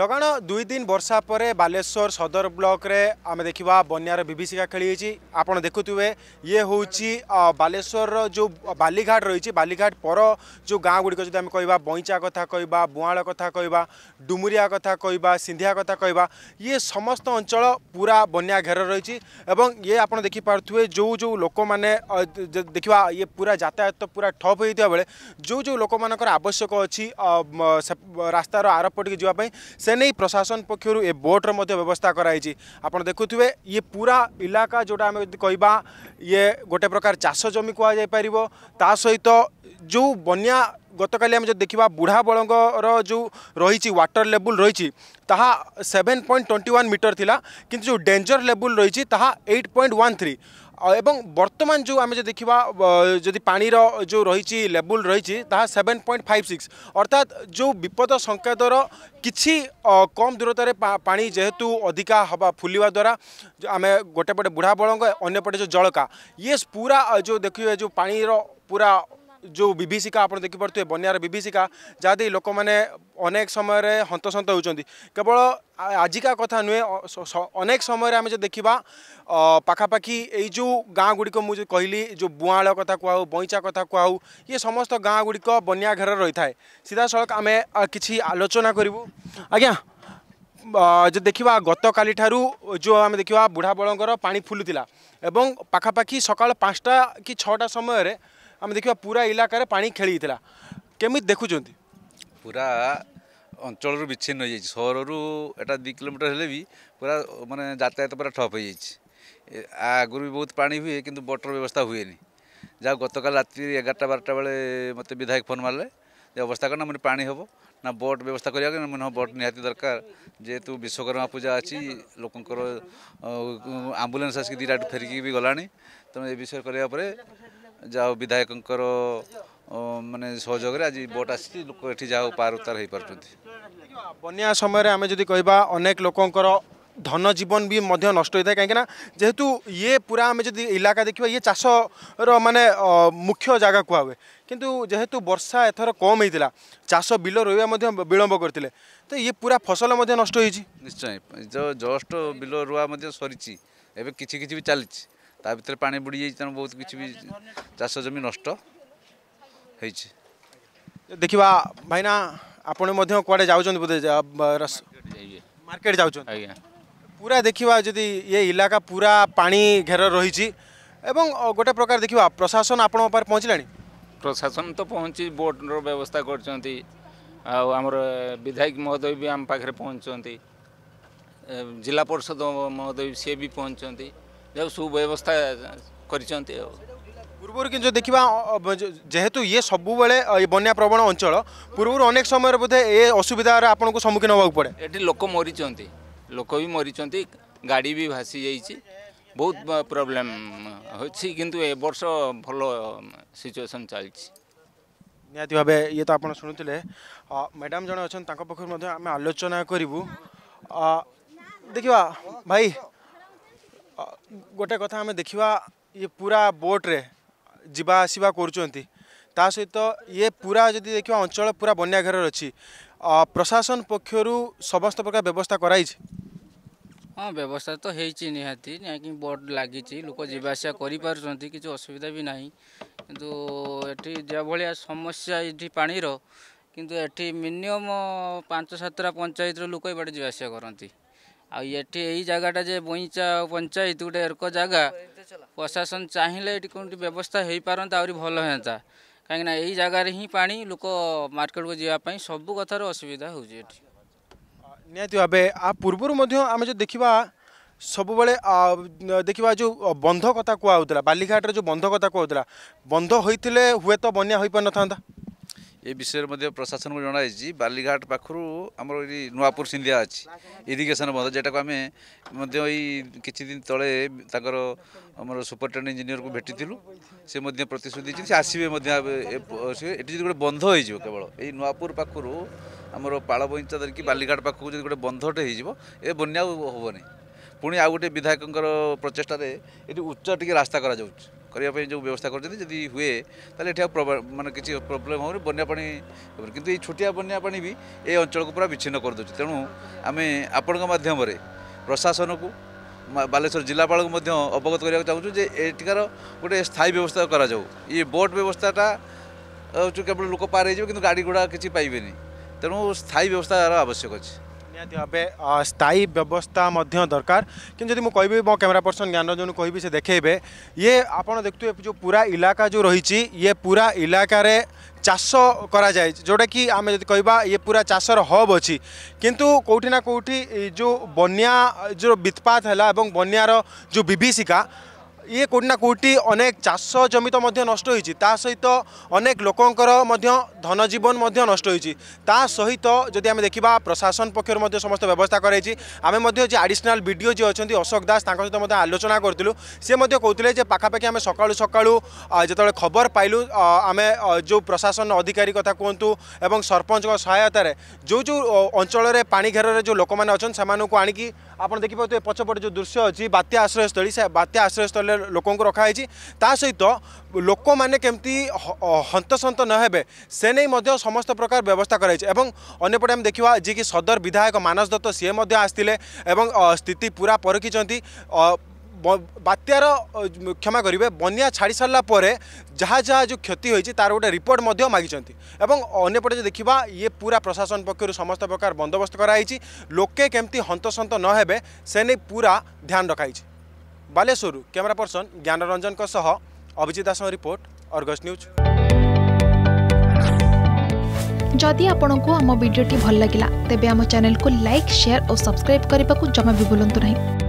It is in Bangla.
ଲଗାଣ ଦୁଇ ଦିନ ବର୍ଷା ପରେ ବାଲେଶ୍ୱର ସଦର ବ୍ଲକରେ ଆମେ ଦେଖିବା ବନ୍ୟାର ବିଭୀଷିକା ଖେଳିଯାଇଛି ଆପଣ ଦେଖୁଥିବେ ଇଏ ହେଉଛି ବାଲେଶ୍ୱରର ଯେଉଁ ବାଲିଘାଟ ରହିଛି ବାଲିଘାଟ ପର ଯେଉଁ ଗାଁ ଗୁଡ଼ିକ ଯଦି ଆମେ କହିବା ବଇଁଚା କଥା କହିବା ବୁଆଳ କଥା କହିବା ଡୁମୁରିଆ କଥା କହିବା ସିନ୍ଧିଆ କଥା କହିବା ଇଏ ସମସ୍ତ ଅଞ୍ଚଳ ପୁରା ବନ୍ୟା ଘେର ରହିଛି ଏବଂ ଇଏ ଆପଣ ଦେଖିପାରୁଥିବେ ଯେଉଁ ଯେଉଁ ଲୋକମାନେ ଦେଖିବା ଇଏ ପୁରା ଯାତାୟାତ ପୁରା ଠପ୍ ହୋଇଥିବା ବେଳେ ଯେଉଁ ଯେଉଁ ଲୋକମାନଙ୍କର ଆବଶ୍ୟକ ଅଛି ରାସ୍ତାର ଆରପଟିକି ଯିବା ପାଇଁ से नहीं प्रशासन पक्षर ए बोट रवस्था कराई आप देखु ये पूरा इलाका जोड़ा आम कह ये गोटे प्रकार चाष जमी कह ता सहित जो बनिया गत काली आम जो देखा बुढ़ा बड़ जो रही व्टर लेवल रही seven point twenty one metre थी कि जो डेंजर लेवल रही एट पॉइंट वन थ्री एवं वर्तमान जो आम देखा जदि पाणीर जो रही लेवल रही सेवेन पॉइंट फाइव सिक्स अर्थात जो विपद संकेतर कि कम दूरतार पा जेहेतु अधिका हवा फुलवा द्वारा आम गोटेपटे बुढ़ा बड़ अंपटे जो जलका ये पूरा जो देखिए जो पानी पूरा ଯେଉଁ ବିଭୀଷିକା ଆପଣ ଦେଖିପାରୁଥିବେ ବନ୍ୟାର ବିଭୀଷିକା ଯାହାଦେଇ ଲୋକମାନେ ଅନେକ ସମୟରେ ହନ୍ତସନ୍ତ ହେଉଛନ୍ତି କେବଳ ଆଜିକା କଥା ନୁହେଁ ଅନେକ ସମୟରେ ଆମେ ଯଦି ଦେଖିବା ପାଖାପାଖି ଏଇ ଯେଉଁ ଗାଁଗୁଡ଼ିକ ମୁଁ ଯେଉଁ କହିଲି ଯେଉଁ ବୁଆଁଳ କଥା କୁହାଉ ବଇଁଚା କଥା କୁହାଉ ଇଏ ସମସ୍ତ ଗାଁଗୁଡ଼ିକ ବନ୍ୟା ଘେର ରହିଥାଏ ସିଧାସଳଖ ଆମେ କିଛି ଆଲୋଚନା କରିବୁ ଆଜ୍ଞା ଯଦି ଦେଖିବା ଗତକାଲି ଠାରୁ ଯେଉଁ ଆମେ ଦେଖିବା ବୁଢ଼ାବଳଙ୍କର ପାଣି ଫୁଲୁଥିଲା ଏବଂ ପାଖାପାଖି ସକାଳ ପାଞ୍ଚଟା କି ଛଅଟା ସମୟରେ ଆମେ ଦେଖିବା ପୁରା ଇଲାକାରେ ପାଣି ଖେଳିଥିଲା କେମିତି ଦେଖୁଛନ୍ତି ପୁରା ଅଞ୍ଚଳରୁ ବିଚ୍ଛିନ୍ନ ହୋଇଯାଇଛି ସହରରୁ ଏଇଟା ଦୁଇ କିଲୋମିଟର ହେଲେ ବି ପୁରା ମାନେ ଯାତାୟାତ ପୁରା ଠପ୍ ହୋଇଯାଇଛି ଆଗରୁ ବି ବହୁତ ପାଣି ହୁଏ କିନ୍ତୁ ବଟର ବ୍ୟବସ୍ଥା ହୁଏନି ଯାହା ଗତକାଲି ରାତି ଏଗାରଟା ବାରଟା ବେଳେ ମୋତେ ବିଧାୟକ ଫୋନ୍ ମାରିଲେ ଯେ ଅବସ୍ଥା କ'ଣ ମାନେ ପାଣି ହେବ ନା ବୋଟ୍ ବ୍ୟବସ୍ଥା କରିବାକୁ ନା ମାନେ ବୋଟ୍ ନିହାତି ଦରକାର ଯେହେତୁ ବିଶ୍ୱକର୍ମା ପୂଜା ଅଛି ଲୋକଙ୍କର ଆମ୍ବୁଲାନ୍ସ ଆସିକି ଦୁଇଟାଠୁ ଫେରିକି ବି ଗଲାଣି ତେଣୁ ଏ ବିଷୟରେ କରିବା ପରେ যা হଉ মানে ମାନେ আজ ভোট আসছে লোক এটি যা ଯାହା ହଉ ପାର ଉତ୍ତାର ହୋଇପାରୁଛନ୍ତି ବନ୍ୟା ସମୟରେ ଆମେ ଯଦି କହିବା ଅନେକ ଲୋକଙ୍କର ধন জীবন বি নষ্ট হয়ে থাকে কিনা যেহেতু ইয়ে পুরা আমি যদি ইলাকা দেখিবা ইয়ে চাষর মানে মুখ্য জায়গা কুয়া হুয়ে কিন্তু যেহেতু বর্ষা এথর কম হয়েছিল চাষ বিল রোয়া বিলম্ব করলে তো ইয়ে পুরা ফসল নষ্ট হয়েছে নিশ্চয় জষ্ট বিল রোয়া সরিছি এবে কিছু কিছু বি চালছে ତା ଭିତରେ ପାଣି ବୁଡ଼ିଯାଇଛି ତେଣୁ ବହୁତ କିଛି ବି ଚାଷ ଜମି ନଷ୍ଟ ହେଇଛି ଦେଖିବା ଭାଇନା ଆପଣ ମଧ୍ୟ କୁଆଡ଼େ ଯାଉଛନ୍ତି ବୋଧେ ମାର୍କେଟ ଯାଉଛନ୍ତି ଆଜ୍ଞା ପୁରା ଦେଖିବା ଯଦି ଏ ଇଲାକା ପୁରା ପାଣି ଘେର ରହିଛି ଏବଂ ଗୋଟେ ପ୍ରକାର ଦେଖିବା ପ୍ରଶାସନ ଆପଣଙ୍କ ପାଖରେ ପହଞ୍ଚିଲାଣି ପ୍ରଶାସନ ତ ପହଞ୍ଚି ବୋଟ୍ର ବ୍ୟବସ୍ଥା କରିଛନ୍ତି ଆଉ ଆମର ବିଧାୟକ ମହୋଦୟ ବି ଆମ ପାଖରେ ପହଞ୍ଚନ୍ତି ଜିଲ୍ଲା ପରିଷଦ ମହୋଦୟ ସିଏ ବି ପହଞ୍ଚନ୍ତି ସୁବ୍ୟବସ୍ଥା କରିଛନ୍ତି ଆଉ ପୂର୍ବରୁ କିନ୍ତୁ ଦେଖିବା ଯେହେତୁ ଇଏ ସବୁବେଳେ ଏ ବନ୍ୟା ପ୍ରବଣ ଅଞ୍ଚଳ ପୂର୍ବରୁ ଅନେକ ସମୟରେ ବୋଧେ ଏ ଅସୁବିଧାର ଆପଣଙ୍କୁ ସମ୍ମୁଖୀନ ହେବାକୁ ପଡ଼େ ଏଠି ଲୋକ ମରିଛନ୍ତି ଲୋକ ବି ମରିଛନ୍ତି ଗାଡ଼ି ବି ଭାସି ଯାଇଛି ବହୁତ ପ୍ରୋବ୍ଲେମ୍ ହୋଇଛି କିନ୍ତୁ ଏ ବର୍ଷ ଭଲ ସିଚୁଏସନ୍ ଚାଲିଛି ନିହାତି ଭାବେ ଇଏ ତ ଆପଣ ଶୁଣୁଥିଲେ ମ୍ୟାଡ଼ାମ୍ ଜଣେ ଅଛନ୍ତି ତାଙ୍କ ପାଖରୁ ମଧ୍ୟ ଆମେ ଆଲୋଚନା କରିବୁ ଦେଖିବା ଭାଇ ଗୋଟେ କଥା ଆମେ ଦେଖିବା ଇଏ ପୁରା ବୋଟ୍ରେ ଯିବା ଆସିବା କରୁଛନ୍ତି ତା ସହିତ ଇଏ ପୁରା ଯଦି ଦେଖିବା ଅଞ୍ଚଳ ପୁରା ବନ୍ୟା ଘେରରେ ଅଛି ପ୍ରଶାସନ ପକ୍ଷରୁ ସମସ୍ତ ପ୍ରକାର ବ୍ୟବସ୍ଥା କରାଯାଇଛି ହଁ ବ୍ୟବସ୍ଥା ତ ହେଇଛି ନିହାତି କାହିଁକି ବୋଟ୍ ଲାଗିଛି ଲୋକ ଯିବା ଆସିବା କରିପାରୁଛନ୍ତି କିଛି ଅସୁବିଧା ବି ନାହିଁ କିନ୍ତୁ ଏଠି ଯେଉଁଭଳିଆ ସମସ୍ୟା ଏଠି ପାଣିର କିନ୍ତୁ ଏଠି ମିନିମମ୍ ପାଞ୍ଚ ସାତଟା ପଞ୍ଚାୟତର ଲୋକ ଏବାଟେ ଯିବା ଆସିବା କରନ୍ତି আঠি এই জায়গাটা যে বইচা পঞ্চায়েত গোটে এরক জায়গা প্রশাসন চাইলে এটি কোনটি ব্যবস্থা হয়ে পারতা আহরি ভালো হতা কাইকিনা এই জায়গার হি পা লোক কু যাওয়া সবু কথার অসুবিধা হচ্ছে এটি ନିହାତି ଭାବେ ଆ ପୂର୍ବରୁ ମଧ୍ୟ ଆମେ ଯେଉଁ ଦେଖିବା ସବୁବେଳେ ଦେଖିବା ଯେଉଁ ବନ୍ଧ କଥା যে ବାଲିଘାଟରେ ଯେଉଁ ବନ୍ଧ କଥା କୁହାହେଉଥିଲା ବନ୍ଧ ହୋଇଥିଲେ ହୁଏତ ବନ୍ୟା ହୋଇପାରିନଥାନ୍ତା এ বিষয়ে মধ্যে প্রশাসনকে জনাইছি বালিঘাট পাখু আমার এই নূপুর সিন্ধিয়া আছে ইরিগেশন বন্ধ যেটা আমি এই ওই কিছুদিন তলে তাঁর আমার সুপরিটেন্ডেন্ট ইঞ্জিনিয়র ভেটি সে প্রতিশ্রুতি দিয়েছেন সে আসবে এটি যদি গোটে বন্ধ হয়ে যাব কেবল এই নূপুর পাখু আমার পাড়বইঞ্চা ধরি বালিঘাট পাখু যদি গোটে বন্ধটে হয়ে যাব এ বন্যা হবনি পুঁ আউ গোটে বিধায়ক প্রচেষ্টার এটি উচ্চ টিকি রাস্তা করা যাচ্ছে କରିବା ପାଇଁ ଯେଉଁ ବ୍ୟବସ୍ଥା କରିଛନ୍ତି ଯଦି ହୁଏ ତାହେଲେ ଏଠି ଆଉ ମାନେ କିଛି ପ୍ରୋବ୍ଲେମ୍ ହେଉନି ବନ୍ୟା ପାଣି କିନ୍ତୁ ଏଇ ଛୋଟିଆ ବନ୍ୟା ପାଣି ବି ଏ ଅଞ୍ଚଳକୁ ପୁରା ବିଚ୍ଛିନ୍ନ କରିଦେଉଛି ତେଣୁ ଆମେ ଆପଣଙ୍କ ମାଧ୍ୟମରେ ପ୍ରଶାସନକୁ ବାଲେଶ୍ୱର ଜିଲ୍ଲାପାଳଙ୍କୁ ମଧ୍ୟ ଅବଗତ କରିବାକୁ ଚାହୁଁଛୁ ଯେ ଏଠିକାର ଗୋଟେ ସ୍ଥାୟୀ ବ୍ୟବସ୍ଥା କରାଯାଉ ଇଏ ବୋଟ୍ ବ୍ୟବସ୍ଥାଟା ହେଉଛି କେବଳ ଲୋକ ପାର ହେଇଯିବେ କିନ୍ତୁ ଗାଡ଼ି ଘୋଡ଼ା କିଛି ପାଇବେନି ତେଣୁ ସ୍ଥାୟୀ ବ୍ୟବସ୍ଥାର ଆବଶ୍ୟକ ଅଛି निहाँ स्थायी व्यवस्था दरकार कि मो कैमेरा पर्सन ज्ञानरंजन को कहबी से देखे ये आपत देखते जो पूरा इलाका जो रही ये पूरा इलाक चाष कर जोटा कि आम जो कह ये पूरा चाषर हब अच्छी किंतु कौटिना कौटी जो बनिया जो बीतपात है बनार जो विभीषिका ইয়ে কোটি না কোটি অনেক চাষ জমি তো নষ্ট হয়েছে তা সহিত অনেক লোকঙ্কর মধ্য ধনজীবন নষ্ট হয়েছে তা সহিত যদি আমি দেখা প্রশাসন পক্ষর সমস্ত ব্যবস্থা করাইছি আমি যে আডিশনাল বিডিও যে অনেক অশোক দাস তাঁর সহ আলোচনা করলু সে মধ্যে কৌলে যে পাখাপাখি আমি সকাল সকাল যেত খবর পাইলু আমি যে প্রশাসন অধিকারী কথা কুহতু এবং সরপঞ্চ সহায়তার যে অঞ্চলের পাণিঘেরের যে লোক মানে অনেক সে আনিকি ଆପଣ ଦେଖିପାରୁଥିବେ ପଛପଟେ ଯେଉଁ ଦୃଶ୍ୟ ଅଛି ବାତ୍ୟା ଆଶ୍ରୟସ୍ଥଳୀ ସେ ବାତ୍ୟା ଆଶ୍ରୟସ୍ଥଳୀରେ ଲୋକଙ୍କୁ ରଖାହେଇଛି ତା ସହିତ ଲୋକମାନେ କେମିତି ହନ୍ତସନ୍ତ ନ ହେବେ ସେ ନେଇ ମଧ୍ୟ ସମସ୍ତ ପ୍ରକାର ବ୍ୟବସ୍ଥା କରାଯାଇଛି ଏବଂ ଅନ୍ୟପଟେ ଆମେ ଦେଖିବା ଯିଏକି ସଦର ବିଧାୟକ ମାନସ ଦତ୍ତ ସିଏ ମଧ୍ୟ ଆସିଥିଲେ ଏବଂ ସ୍ଥିତି ପୁରା ପରଖିଛନ୍ତି বাত্যার ক্ষমা করবে বন্যা ছাড়ি সারা পরে যা যা যে ক্ষতি হয়েছে তার গোটে রিপোর্ট মাগিছেন এবং অন্যপটে যদি দেখা ইয়ে পুরা প্রশাসন পক্ষ সমস্ত প্রকার বন্দোবস্ত করা হয়েছে লোকে কমিটি হন্তসন্ত নহেবে সে নিয়ে পুরা ধ্যান রখা বালেশ্বর ক্যামেরা পর্সন জ্ঞানরঞ্জন সহ Abhijit Das report Argus news যদি আপনার আমার ভিডিওটি ভাল লাগিলা लगा আমার आम লাইক लाइक ও और করা জমা বি जमा না